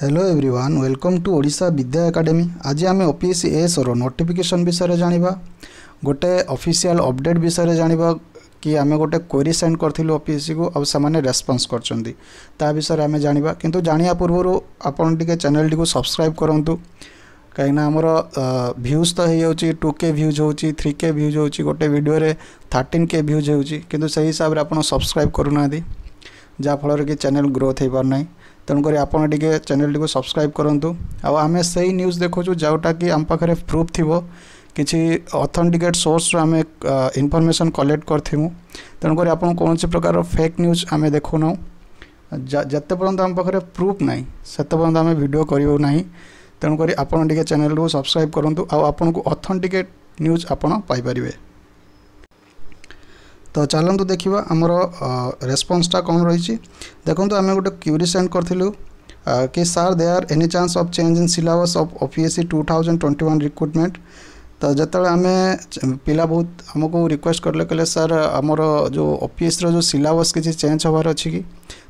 hello everyone welcome to Odia Vidya Academy आज आम OPS S notification विषय जाना गोटे अफिशियाल अपडेट विषय जाना कि आम गोटे क्वेरी सेंड करूँ अफिस् को आउ रेस्पन्स करा विषय आम जाना कितु जाना पूर्व आपटे चेल टी सब्सक्राइब करूँ कहीं आमर भ्यूज तो हो जाऊँगी टू के भ्यूज हो थ्री के भ्यूज हो गोटे भिडियो थर्टीन के भ्यूज हो हिसाब से आप सब्सक्राइब करूना ଯାହାଫଳରେ କି ଚ୍ୟାନେଲ୍ ଗ୍ରୋଥ୍ ହୋଇପାରୁନାହିଁ ତେଣୁକରି ଆପଣ ଟିକେ ଚ୍ୟାନେଲ୍ଟିକୁ ସବସ୍କ୍ରାଇବ୍ କରନ୍ତୁ ଆଉ ଆମେ ସେଇ ନ୍ୟୁଜ୍ ଦେଖାଉଛୁ ଯେଉଁଟାକି ଆମ ପାଖରେ ପ୍ରୁଫ୍ ଥିବ କିଛି ଅଥେଣ୍ଟିକେଟ୍ ସୋର୍ସରୁ ଆମେ ଇନଫର୍ମେସନ୍ କଲେକ୍ଟ କରିଥିବୁ ତେଣୁକରି ଆପଣ କୌଣସି ପ୍ରକାର ଫେକ୍ ନ୍ୟୁଜ୍ ଆମେ ଦେଖୁନାହୁଁ ଯେତେ ପର୍ଯ୍ୟନ୍ତ ଆମ ପାଖରେ ପ୍ରୁଫ୍ ନାହିଁ ସେତେ ପର୍ଯ୍ୟନ୍ତ ଆମେ ଭିଡ଼ିଓ କରିବୁ ନାହିଁ ତେଣୁକରି ଆପଣ ଟିକେ ଚ୍ୟାନେଲ୍କୁ ସବସ୍କ୍ରାଇବ୍ କରନ୍ତୁ ଆଉ ଆପଣଙ୍କୁ ଅଥେଣ୍ଟିକେଟ୍ ନ୍ୟୁଜ୍ ଆପଣ ପାଇପାରିବେ ତ ଚାଲନ୍ତୁ ଦେଖିବା ଆମର ରେସ୍ପନ୍ସଟା କ'ଣ ରହିଛି ଦେଖନ୍ତୁ ଆମେ ଗୋଟେ କ୍ୟୁରି ସେଣ୍ଡ କରିଥିଲୁ କି sir they are any chance of change in syllabus of O P S C two thousand twenty one recruitment ତ ଯେତେବେଳେ ଆମେ ପିଲା ବହୁତ ଆମକୁ ରିକ୍ୱେଷ୍ଟ କଲେ କହିଲେ ସାର୍ ଆମର ଯେଉଁ ଓ ପି ଏସ୍ର ଯେଉଁ ସିଲାବସ୍ କିଛି ଚେଞ୍ଜ ହେବାର ଅଛି କି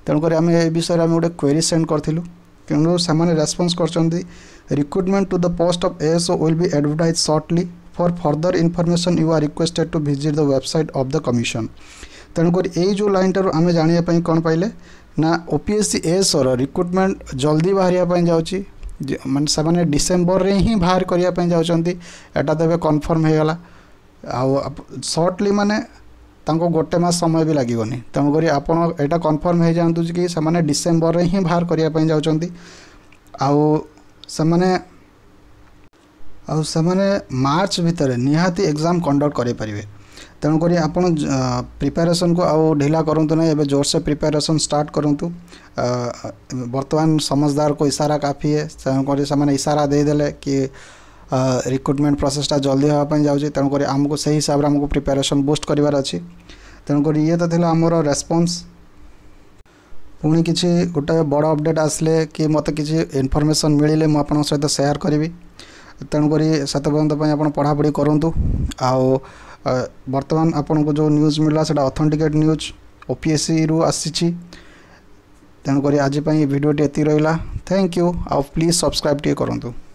ତେଣୁକରି ଆମେ ଏ ବିଷୟରେ ଆମେ ଗୋଟେ କ୍ୱେରି ସେଣ୍ଡ କରିଥିଲୁ ତେଣୁ ସେମାନେ ରେସ୍ପନ୍ସ କରିଛନ୍ତି recruitment to the post of SO will be advertised shortly for further information you are requested to visit the website of the commission तेणुक यो लाइन टूम जानापी कौन पाइले ना ओपीएससी एस रिक्रुटमेंट जल्दी बाहर जा मैंने डिसेम्बर में ही बाहर करने जाटा तो कनफर्म हो सर्टली मैंने गोटे मस समय भी लगे नहीं तेणुक आप कनफर्म हो जाने डिसेम्बर में ही बाहर करने जाने ଆଉ ସେମାନେ ମାର୍ଚ୍ଚ ଭିତରେ ନିହାତି ଏକ୍ଜାମ୍ କଣ୍ଡକ୍ଟ କରିପାରିବେ ତେଣୁକରି ଆପଣ ପ୍ରିପାରେସନ୍କୁ ଆଉ ଢିଲା କରନ୍ତୁ ନାହିଁ ଏବେ ଜୋରସେ ପ୍ରିପାରେସନ୍ ଷ୍ଟାର୍ଟ କରନ୍ତୁ ବର୍ତ୍ତମାନ ସମଝଦାରକୁ ଇସାରା କାଫି ତେଣୁକରି ସେମାନେ ଇସାରା ଦେଇଦେଲେ କି ରିକ୍ରୁଟମେଣ୍ଟ ପ୍ରୋସେସ୍ଟା ଜଲ୍ଦି ହେବା ପାଇଁ ଯାଉଛି ତେଣୁକରି ଆମକୁ ସେହି ହିସାବରେ ଆମକୁ ପ୍ରିପାରେସନ୍ ବୁଷ୍ଟ କରିବାର ଅଛି ତେଣୁକରି ଇଏ ତ ଥିଲା ଆମର ରେସ୍ପନ୍ସ ପୁଣି କିଛି ଗୋଟେ ବଡ଼ ଅପଡ଼େଟ୍ ଆସିଲେ କି ମୋତେ କିଛି ଇନଫର୍ମେସନ୍ ମିଳିଲେ ମୁଁ ଆପଣଙ୍କ ସହିତ ସେୟାର କରିବି ତେଣୁକରି ସେତେ ପର୍ଯ୍ୟନ୍ତ ପାଇଁ ଆପଣ ପଢ଼ାପଢ଼ି କରନ୍ତୁ ଆଉ ବର୍ତ୍ତମାନ ଆପଣଙ୍କୁ ଯେଉଁ ନ୍ୟୁଜ୍ ମିଳିଲା ସେଇଟା authenticate news O P S ସିରୁ ଆସିଛି ତେଣୁକରି ଆଜି ପାଇଁ ଏ ଭିଡ଼ିଓଟି ଏତିକି ରହିଲା ଥ୍ୟାଙ୍କ ୟୁ ଆଉ ପ୍ଲିଜ୍ ସବସ୍କ୍ରାଇବ୍ ଟିକେ କରନ୍ତୁ